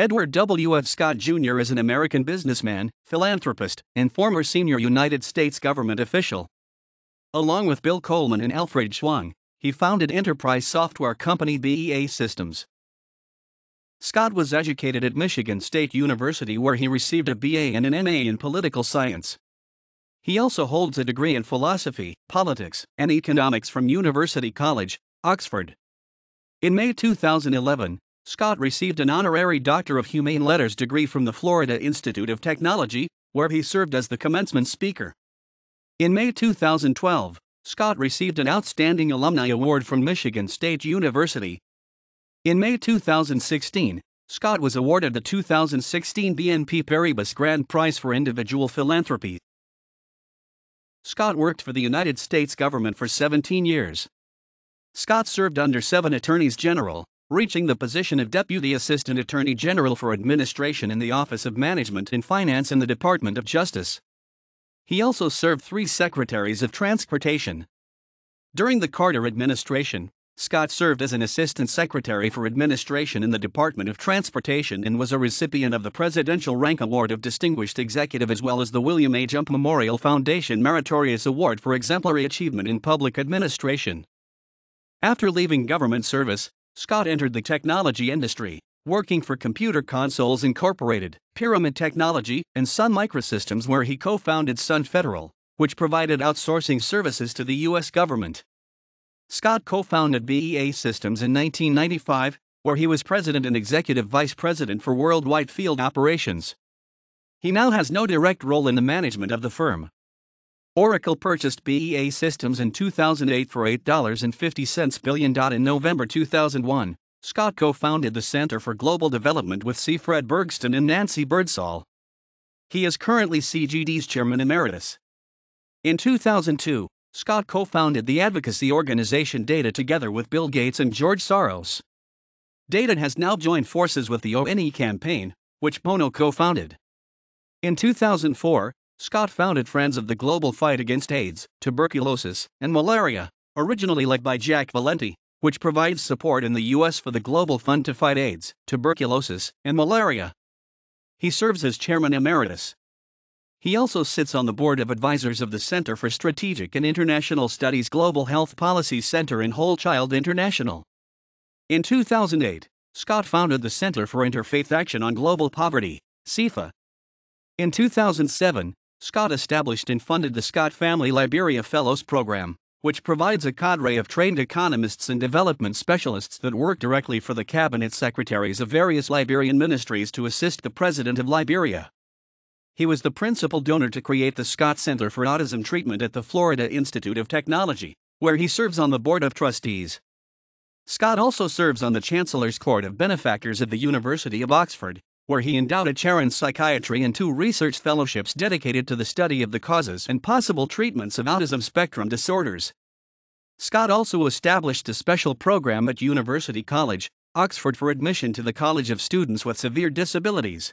Edward W. F. Scott Jr. is an American businessman, philanthropist, and former senior United States government official. Along with Bill Coleman and Alfred Schwang, he founded enterprise software company BEA Systems. Scott was educated at Michigan State University, where he received a BA and an MA in political science. He also holds a degree in philosophy, politics, and economics from University College, Oxford. In May 2011, Scott received an honorary Doctor of Humane Letters degree from the Florida Institute of Technology, where he served as the commencement speaker. In May 2012, Scott received an Outstanding Alumni Award from Michigan State University. In May 2016, Scott was awarded the 2016 BNP Paribas Grand Prize for Individual Philanthropy. Scott worked for the United States government for 17 years. Scott served under seven attorneys general, reaching the position of Deputy Assistant Attorney General for Administration in the Office of Management and Finance in the Department of Justice. He also served three Secretaries of Transportation. During the Carter administration, Scott served as an Assistant Secretary for Administration in the Department of Transportation and was a recipient of the Presidential Rank Award of Distinguished Executive as well as the William A. Jump Memorial Foundation Meritorious Award for Exemplary Achievement in Public Administration. After leaving government service, Scott entered the technology industry, working for Computer Consoles Incorporated, Pyramid Technology, and Sun Microsystems, where he co founded Sun Federal, which provided outsourcing services to the U.S. government. Scott co founded BEA Systems in 1995, where he was president and executive vice president for worldwide field operations. He now has no direct role in the management of the firm, Oracle purchased BEA Systems in 2008 for $8.50 billion. In November 2001, Scott co founded the Center for Global Development with C. Fred Bergston and Nancy Birdsall. He is currently CGD's chairman emeritus. In 2002, Scott co founded the advocacy organization Data together with Bill Gates and George Soros. Data has now joined forces with the ONE campaign, which Bono co founded. In 2004, Scott founded Friends of the Global Fight Against AIDS, Tuberculosis, and Malaria, originally led by Jack Valenti, which provides support in the U.S. for the Global Fund to Fight AIDS, Tuberculosis, and Malaria. He serves as Chairman Emeritus. He also sits on the board of advisors of the Center for Strategic and International Studies Global Health Policy Center and Whole Child International. In 2008, Scott founded the Center for Interfaith Action on Global Poverty, CIFA. In 2007, Scott established and funded the Scott Family Liberia Fellows Program, which provides a cadre of trained economists and development specialists that work directly for the cabinet secretaries of various Liberian ministries to assist the President of Liberia. He was the principal donor to create the Scott Center for Autism Treatment at the Florida Institute of Technology, where he serves on the Board of Trustees. Scott also serves on the Chancellor's Court of Benefactors of the University of Oxford where he endowed a chair in psychiatry and two research fellowships dedicated to the study of the causes and possible treatments of autism spectrum disorders. Scott also established a special program at University College, Oxford for admission to the College of Students with Severe Disabilities.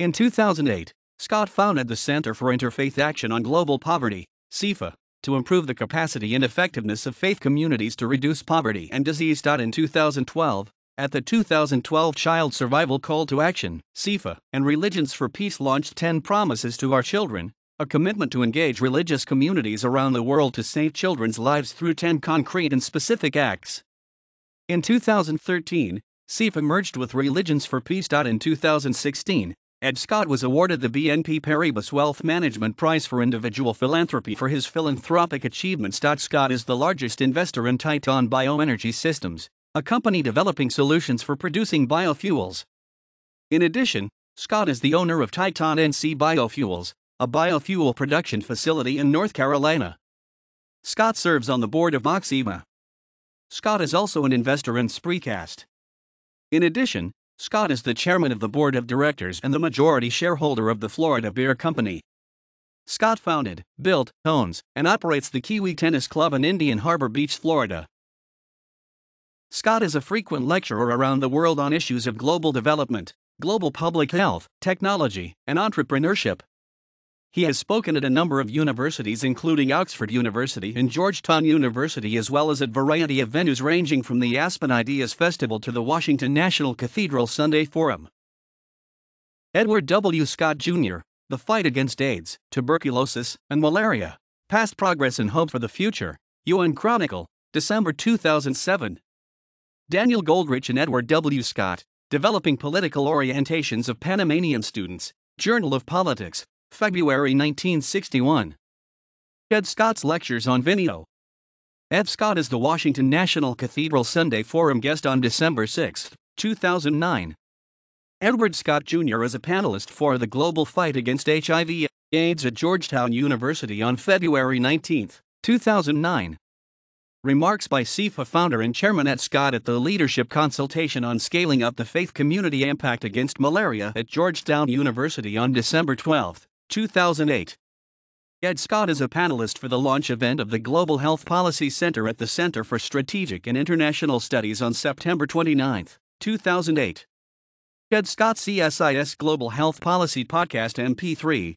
In 2008, Scott founded the Center for Interfaith Action on Global Poverty, CIFA, to improve the capacity and effectiveness of faith communities to reduce poverty and disease. In 2012, at the 2012 Child Survival Call to Action, CIFA, and Religions for Peace launched 10 Promises to Our Children, a commitment to engage religious communities around the world to save children's lives through 10 concrete and specific acts. In 2013, CIFA merged with Religions for Peace. In 2016, Ed Scott was awarded the BNP Paribas Wealth Management Prize for Individual Philanthropy for his philanthropic achievements. Scott is the largest investor in Titan Bioenergy Systems, a company developing solutions for producing biofuels. In addition, Scott is the owner of Titan NC Biofuels, a biofuel production facility in North Carolina. Scott serves on the board of Moxima. Scott is also an investor in Spreecast. In addition, Scott is the chairman of the board of directors and the majority shareholder of the Florida Beer Company. Scott founded, built, owns, and operates the Kiwi Tennis Club in Indian Harbor Beach, Florida. Scott is a frequent lecturer around the world on issues of global development, global public health, technology, and entrepreneurship. He has spoken at a number of universities, including Oxford University and Georgetown University, as well as at variety of venues ranging from the Aspen Ideas Festival to the Washington National Cathedral Sunday Forum. Edward W. Scott Jr., The Fight Against AIDS, Tuberculosis, and Malaria Past Progress and Hope for the Future, UN Chronicle, December 2007. Daniel Goldrich and Edward W. Scott, Developing Political Orientations of Panamanian Students, Journal of Politics, February 1961. Ed Scott's Lectures on Vimeo. Ed Scott is the Washington National Cathedral Sunday Forum guest on December 6, 2009. Edward Scott Jr. is a panelist for the Global Fight Against HIV AIDS at Georgetown University on February 19, 2009. Remarks by CIFA founder and chairman at Scott at the Leadership Consultation on Scaling Up the Faith Community Impact Against Malaria at Georgetown University on December 12, 2008. Ed Scott is a panelist for the launch event of the Global Health Policy Center at the Center for Strategic and International Studies on September 29, 2008. Ed Scott CSIS Global Health Policy Podcast MP3